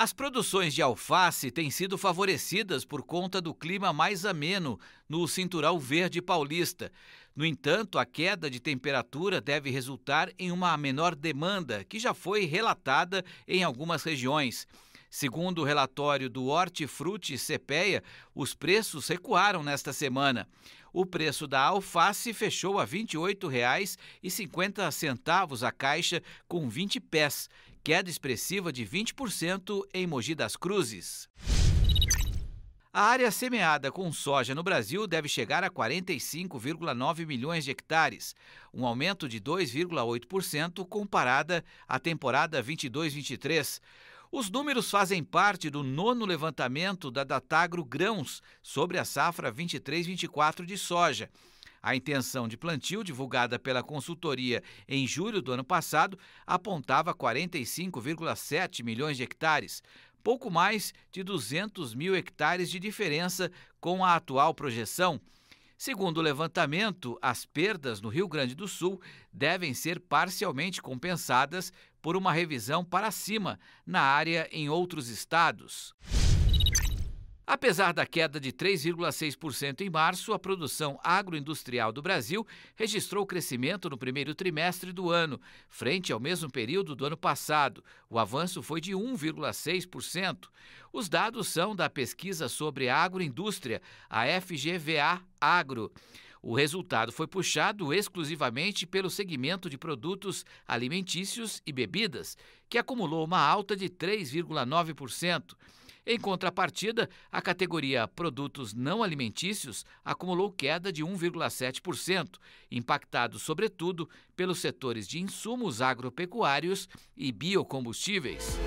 As produções de alface têm sido favorecidas por conta do clima mais ameno no cinturão verde paulista. No entanto, a queda de temperatura deve resultar em uma menor demanda, que já foi relatada em algumas regiões. Segundo o relatório do Hortifruti Cepeia, os preços recuaram nesta semana. O preço da alface fechou a R$ 28,50 a caixa, com 20 pés, queda expressiva de 20% em Mogi das Cruzes. A área semeada com soja no Brasil deve chegar a 45,9 milhões de hectares, um aumento de 2,8% comparada à temporada 22-23. Os números fazem parte do nono levantamento da Datagro Grãos sobre a safra 23-24 de soja. A intenção de plantio, divulgada pela consultoria em julho do ano passado, apontava 45,7 milhões de hectares, pouco mais de 200 mil hectares de diferença com a atual projeção. Segundo o levantamento, as perdas no Rio Grande do Sul devem ser parcialmente compensadas por uma revisão para cima na área em outros estados. Apesar da queda de 3,6% em março, a produção agroindustrial do Brasil registrou crescimento no primeiro trimestre do ano, frente ao mesmo período do ano passado. O avanço foi de 1,6%. Os dados são da pesquisa sobre agroindústria, a FGVA Agro. O resultado foi puxado exclusivamente pelo segmento de produtos alimentícios e bebidas, que acumulou uma alta de 3,9%. Em contrapartida, a categoria produtos não alimentícios acumulou queda de 1,7%, impactado sobretudo pelos setores de insumos agropecuários e biocombustíveis.